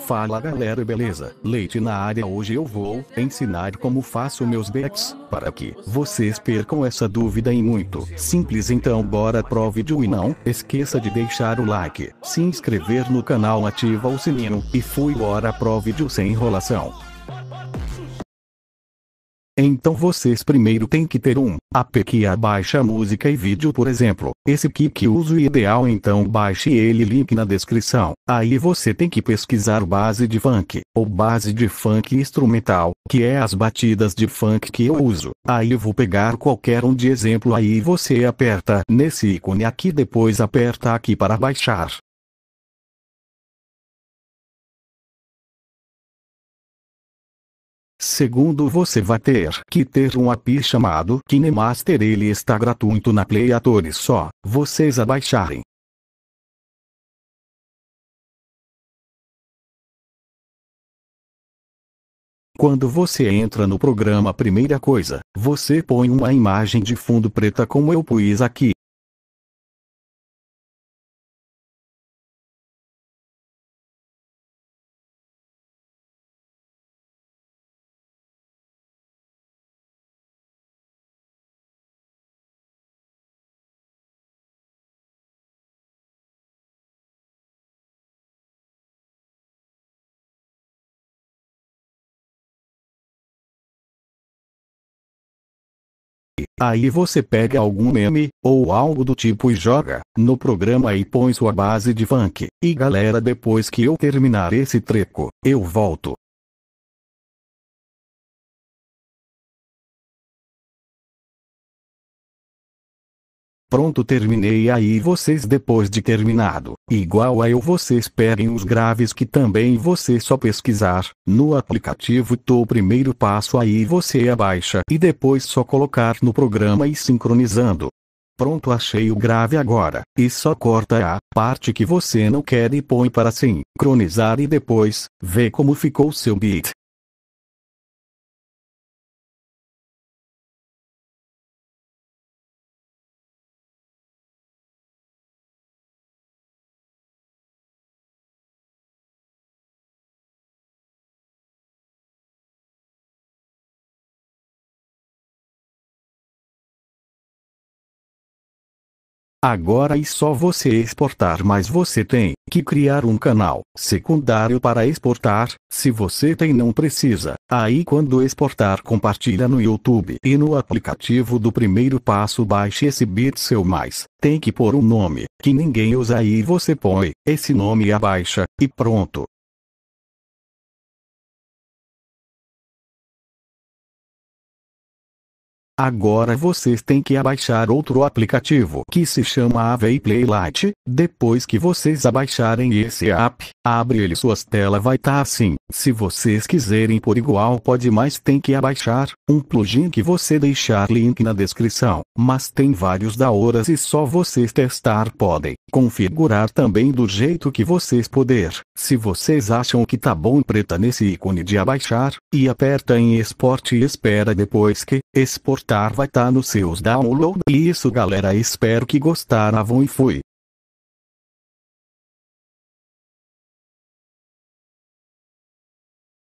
Fala galera beleza, Leite na área hoje eu vou ensinar como faço meus bets, para que vocês percam essa dúvida em muito simples então bora pro vídeo e não esqueça de deixar o like, se inscrever no canal ativa o sininho e fui bora pro vídeo sem enrolação. Então vocês primeiro têm que ter um app que abaixa música e vídeo por exemplo. Esse aqui que uso ideal então baixe ele link na descrição. Aí você tem que pesquisar base de funk, ou base de funk instrumental, que é as batidas de funk que eu uso. Aí vou pegar qualquer um de exemplo aí você aperta nesse ícone aqui depois aperta aqui para baixar. Segundo você vai ter que ter um app chamado KineMaster ele está gratuito na Play Store só, vocês abaixarem. Quando você entra no programa, primeira coisa, você põe uma imagem de fundo preta como eu pus aqui. Aí você pega algum meme, ou algo do tipo e joga, no programa e põe sua base de funk. E galera, depois que eu terminar esse treco, eu volto, pronto terminei aí vocês depois de terminado, igual a eu vocês peguem os graves que também você só pesquisar, no aplicativo tô primeiro passo aí você abaixa e depois só colocar no programa e sincronizando. Pronto, achei o grave agora, e só corta a parte que você não quer e põe para sincronizar e depois, vê como ficou seu beat. Agora é só você exportar, mas você tem que criar um canal secundário para exportar. Se você tem, não precisa. Aí, quando exportar, compartilha no YouTube e no aplicativo do primeiro passo baixe esse bit seu mais. Tem que pôr um nome que ninguém usa aí você põe esse nome abaixa e pronto. Agora vocês têm que abaixar outro aplicativo que se chama AVI Playlight. Lite. Depois que vocês abaixarem esse app, abre ele suas telas vai estar tá assim. Se vocês quiserem por igual pode mais tem que abaixar, um plugin que você deixar link na descrição. Mas tem vários da horas e só vocês testar podem. Configurar também do jeito que vocês poder. Se vocês acham que tá bom preta nesse ícone de abaixar, e aperta em export e espera depois que, exportar estar vai estar tá nos seus downloads. isso galera, espero que gostaram e fui.